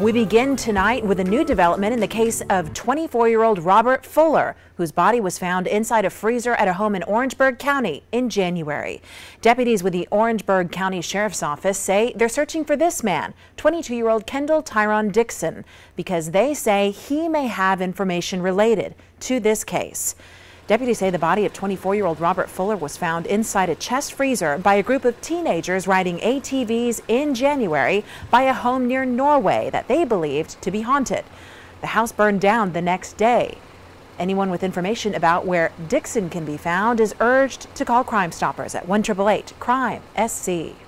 We begin tonight with a new development in the case of 24 year old Robert Fuller, whose body was found inside a freezer at a home in Orangeburg County in January. Deputies with the Orangeburg County Sheriff's Office say they're searching for this man, 22 year old Kendall Tyrone Dixon, because they say he may have information related to this case. Deputies say the body of 24 year old Robert Fuller was found inside a chest freezer by a group of teenagers riding ATVs in January by a home near Norway that they believed to be haunted. The house burned down the next day. Anyone with information about where Dixon can be found is urged to call Crime Stoppers at 1 888 Crime SC.